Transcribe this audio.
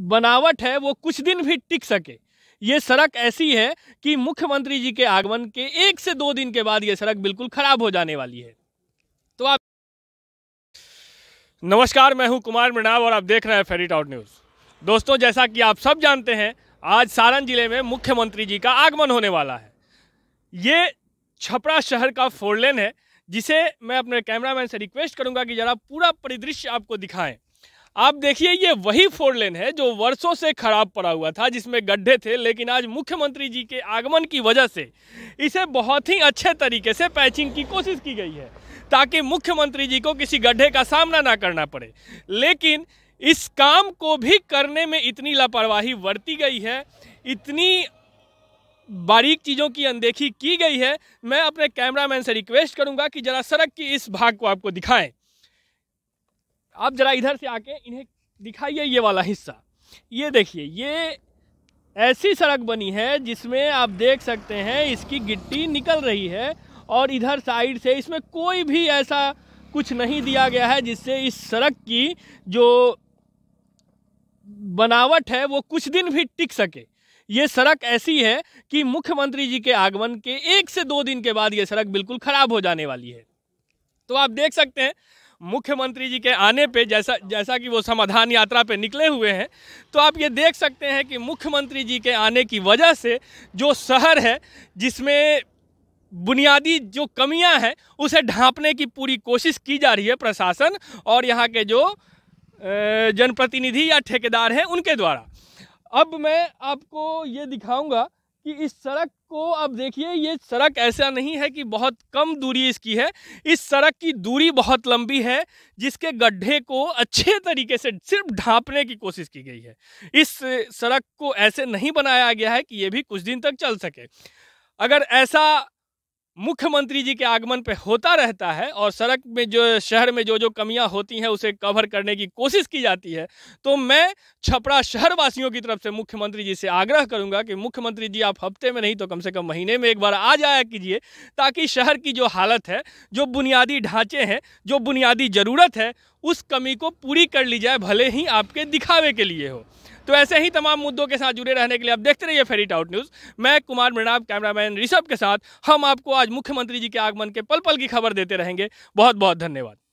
बनावट है वो कुछ दिन भी टिक सके ये सड़क ऐसी है कि मुख्यमंत्री जी के आगमन के एक से दो दिन के बाद ये सड़क बिल्कुल खराब हो जाने वाली है तो आप नमस्कार मैं हूं कुमार मृणाव और आप देख रहे हैं फेरिट आउट न्यूज़ दोस्तों जैसा कि आप सब जानते हैं आज सारण जिले में मुख्यमंत्री जी का आगमन होने वाला है ये छपरा शहर का फोरलेन है जिसे मैं अपने कैमरामैन से रिक्वेस्ट करूंगा कि ज़रा पूरा परिदृश्य आपको दिखाएं आप देखिए ये वही फोर लेन है जो वर्षों से खराब पड़ा हुआ था जिसमें गड्ढे थे लेकिन आज मुख्यमंत्री जी के आगमन की वजह से इसे बहुत ही अच्छे तरीके से पैचिंग की कोशिश की गई है ताकि मुख्यमंत्री जी को किसी गड्ढे का सामना ना करना पड़े लेकिन इस काम को भी करने में इतनी लापरवाही बरती गई है इतनी बारीक चीज़ों की अनदेखी की गई है मैं अपने कैमरामैन से रिक्वेस्ट करूंगा कि ज़रा सड़क की इस भाग को आपको दिखाएं आप ज़रा इधर से आके इन्हें दिखाइए ये वाला हिस्सा ये देखिए ये ऐसी सड़क बनी है जिसमें आप देख सकते हैं इसकी गिट्टी निकल रही है और इधर साइड से इसमें कोई भी ऐसा कुछ नहीं दिया गया है जिससे इस सड़क की जो बनावट है वो कुछ दिन भी टिक सके ये सड़क ऐसी है कि मुख्यमंत्री जी के आगमन के एक से दो दिन के बाद ये सड़क बिल्कुल ख़राब हो जाने वाली है तो आप देख सकते हैं मुख्यमंत्री जी के आने पे जैसा जैसा कि वो समाधान यात्रा पे निकले हुए हैं तो आप ये देख सकते हैं कि मुख्यमंत्री जी के आने की वजह से जो शहर है जिसमें बुनियादी जो कमियां हैं उसे ढांपने की पूरी कोशिश की जा रही है प्रशासन और यहाँ के जो जनप्रतिनिधि या ठेकेदार हैं उनके द्वारा अब मैं आपको ये दिखाऊँगा कि इस सड़क को अब देखिए ये सड़क ऐसा नहीं है कि बहुत कम दूरी इसकी है इस सड़क की दूरी बहुत लंबी है जिसके गड्ढे को अच्छे तरीके से सिर्फ ढांपने की कोशिश की गई है इस सड़क को ऐसे नहीं बनाया गया है कि ये भी कुछ दिन तक चल सके अगर ऐसा मुख्यमंत्री जी के आगमन पे होता रहता है और सड़क में जो शहर में जो जो कमियां होती हैं उसे कवर करने की कोशिश की जाती है तो मैं छपरा शहरवासियों की तरफ से मुख्यमंत्री जी से आग्रह करूंगा कि मुख्यमंत्री जी आप हफ्ते में नहीं तो कम से कम महीने में एक बार आ जाया कीजिए ताकि शहर की जो हालत है जो बुनियादी ढांचे हैं जो बुनियादी ज़रूरत है उस कमी को पूरी कर ली जाए भले ही आपके दिखावे के लिए हो तो ऐसे ही तमाम मुद्दों के साथ जुड़े रहने के लिए आप देखते रहिए फेरिट आउट न्यूज़ मैं कुमार मृणाब कैमरामैन ऋषभ के साथ हम आपको आज मुख्यमंत्री जी के आगमन के पल पल की खबर देते रहेंगे बहुत बहुत धन्यवाद